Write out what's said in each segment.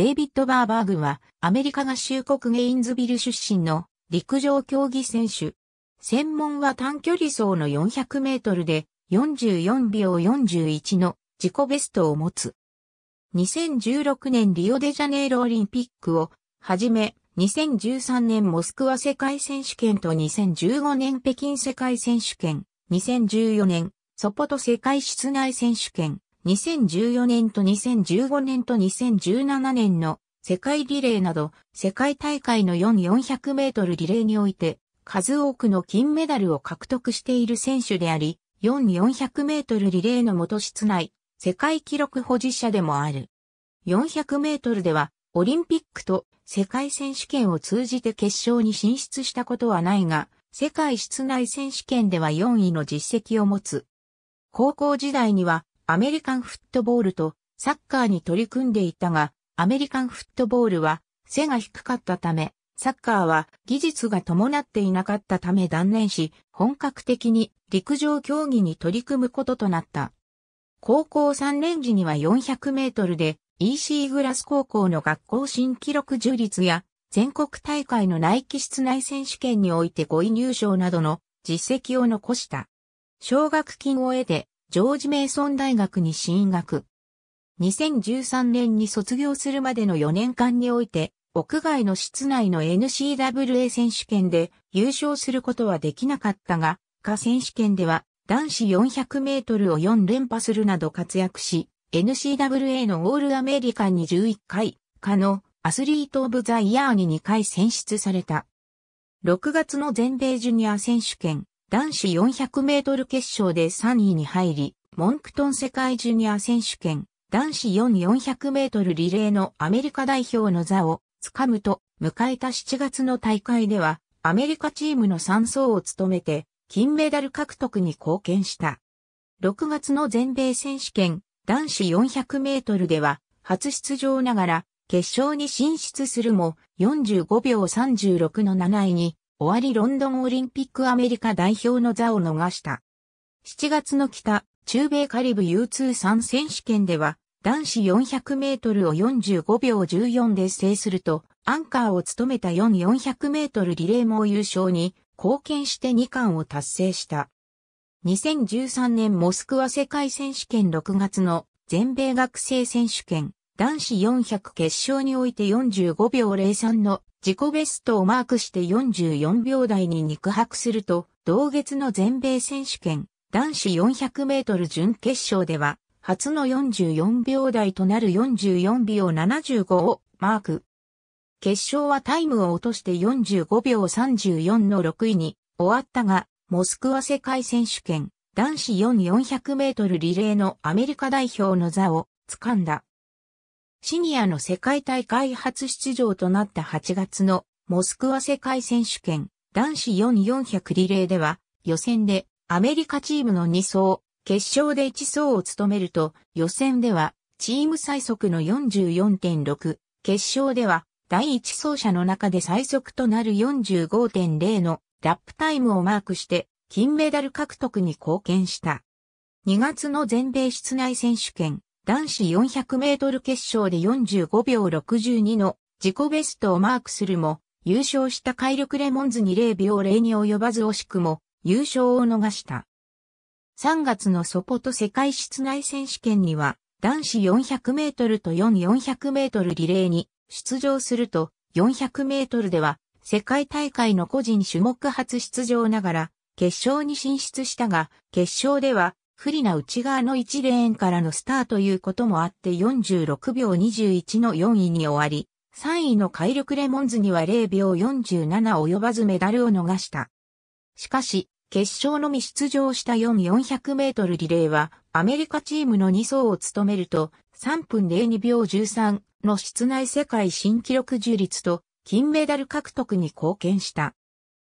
デイビッド・バーバーグは、アメリカ合衆国ゲインズビル出身の陸上競技選手。専門は短距離走の400メートルで44秒41の自己ベストを持つ。2016年リオデジャネイロオリンピックをはじめ、2013年モスクワ世界選手権と2015年北京世界選手権、2014年ソポト世界室内選手権、2014年と2015年と2017年の世界リレーなど世界大会の4400メートルリレーにおいて数多くの金メダルを獲得している選手であり、4400メートルリレーの元室内、世界記録保持者でもある。400メートルではオリンピックと世界選手権を通じて決勝に進出したことはないが、世界室内選手権では4位の実績を持つ。高校時代にはアメリカンフットボールとサッカーに取り組んでいたが、アメリカンフットボールは背が低かったため、サッカーは技術が伴っていなかったため断念し、本格的に陸上競技に取り組むこととなった。高校3年時には400メートルで EC グラス高校の学校新記録樹立や全国大会の内気室内選手権において5位入賞などの実績を残した。奨学金を得てジョージ・メイソン大学に進学。2013年に卒業するまでの4年間において、屋外の室内の n c w a 選手権で優勝することはできなかったが、下選手権では男子400メートルを4連覇するなど活躍し、n c w a のオールアメリカンに11回、可のアスリート・オブ・ザ・イヤーに2回選出された。6月の全米ジュニア選手権、男子400メートル決勝で3位に入り、モンクトン世界ジュニア選手権、男子4400メートルリレーのアメリカ代表の座を掴むと、迎えた7月の大会では、アメリカチームの3走を務めて、金メダル獲得に貢献した。6月の全米選手権、男子400メートルでは、初出場ながら、決勝に進出するも、45秒36の7位に終わりロンドンオリンピックアメリカ代表の座を逃した。7月の北、中米カリブ U23 選手権では、男子400メートルを45秒14で制すると、アンカーを務めた4400メートルリレーも優勝に貢献して2冠を達成した。2013年モスクワ世界選手権6月の全米学生選手権男子400決勝において45秒03の自己ベストをマークして44秒台に肉薄すると、同月の全米選手権男子400メートル準決勝では、初の44秒台となる44秒75をマーク。決勝はタイムを落として45秒34の6位に終わったが、モスクワ世界選手権男子4400メートルリレーのアメリカ代表の座を掴んだ。シニアの世界大会初出場となった8月のモスクワ世界選手権男子4400リレーでは予選でアメリカチームの2走、決勝で1走を務めると予選ではチーム最速の44.6、決勝では第1走者の中で最速となる45.0のラップタイムをマークして金メダル獲得に貢献した。2月の全米室内選手権男子400メートル決勝で45秒62の自己ベストをマークするも、優勝した海力レモンズに0秒0に及ばず惜しくも優勝を逃した。3月のソポト世界室内選手権には、男子400メートルと4400メートルリレーに出場すると、400メートルでは世界大会の個人種目初出場ながら決勝に進出したが、決勝では不利な内側の1レーンからのスターということもあって46秒21の4位に終わり、3位の海力レモンズには0秒47及ばずメダルを逃した。しかし、決勝のみ出場した4400メートルリレーは、アメリカチームの2走を務めると、3分02秒13の室内世界新記録樹立と、金メダル獲得に貢献した。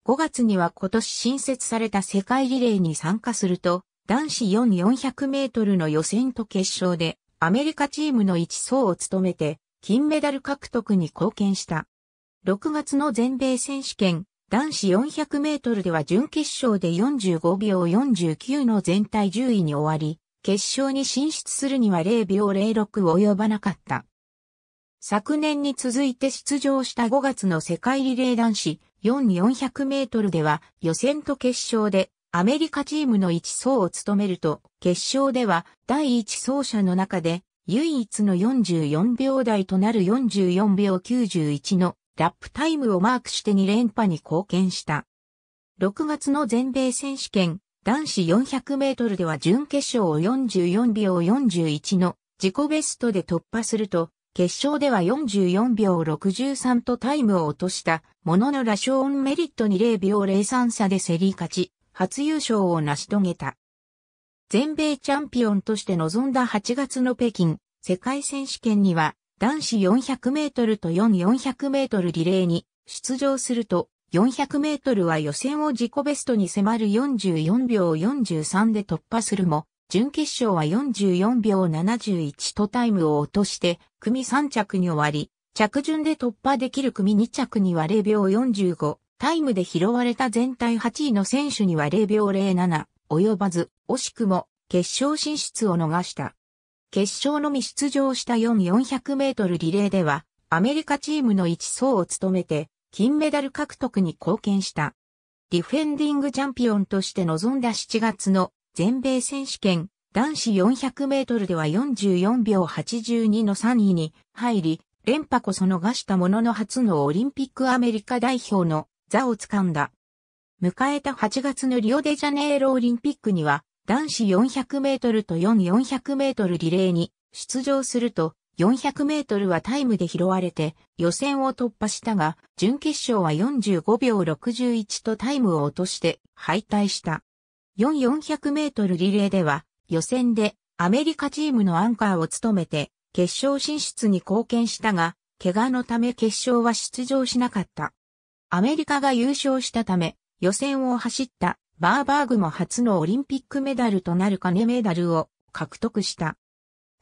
5月には今年新設された世界リレーに参加すると、男子4400メートルの予選と決勝でアメリカチームの一層を務めて金メダル獲得に貢献した。6月の全米選手権男子400メートルでは準決勝で45秒49の全体10位に終わり、決勝に進出するには0秒06及ばなかった。昨年に続いて出場した5月の世界リレー男子4400メートルでは予選と決勝でアメリカチームの一走を務めると、決勝では第一走者の中で唯一の44秒台となる44秒91のラップタイムをマークして2連覇に貢献した。6月の全米選手権男子400メートルでは準決勝を44秒41の自己ベストで突破すると、決勝では44秒63とタイムを落としたもののラショーンメリットに0秒03差で競り勝ち、初優勝を成し遂げた。全米チャンピオンとして臨んだ8月の北京世界選手権には男子400メートルと4400メートルリレーに出場すると400メートルは予選を自己ベストに迫る44秒43で突破するも、準決勝は44秒71とタイムを落として、組3着に終わり、着順で突破できる組2着には0秒45、タイムで拾われた全体8位の選手には0秒07及ばず、惜しくも決勝進出を逃した。決勝のみ出場した4400メートルリレーでは、アメリカチームの一層を務めて、金メダル獲得に貢献した。ディフェンディングチャンピオンとして臨んだ7月の全米選手権男子400メートルでは44秒82の3位に入り、連覇こそ逃したものの初のオリンピックアメリカ代表の座を掴んだ。迎えた8月のリオデジャネイロオリンピックには、男子400メートルと4400メートルリレーに出場すると、400メートルはタイムで拾われて予選を突破したが、準決勝は45秒61とタイムを落として敗退した。4400メートルリレーでは予選でアメリカチームのアンカーを務めて決勝進出に貢献したが、怪我のため決勝は出場しなかった。アメリカが優勝したため、予選を走ったバーバーグも初のオリンピックメダルとなる金メダルを獲得した。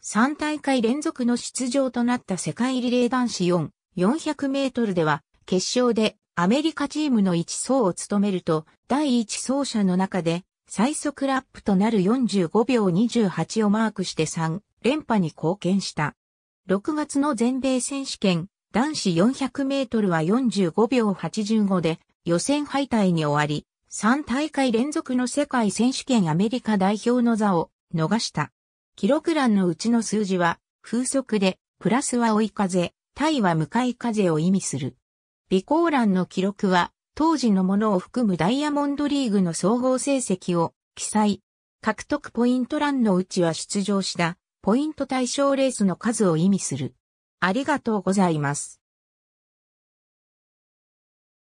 3大会連続の出場となった世界リレー男子4、400メートルでは、決勝でアメリカチームの1走を務めると、第1走者の中で最速ラップとなる45秒28をマークして3連覇に貢献した。6月の全米選手権男子400メートルは45秒85で予選敗退に終わり、3大会連続の世界選手権アメリカ代表の座を逃した。記録欄のうちの数字は、風速で、プラスは追い風、対は向かい風を意味する。備考欄の記録は、当時のものを含むダイヤモンドリーグの総合成績を記載。獲得ポイント欄のうちは出場した、ポイント対象レースの数を意味する。ありがとうございます。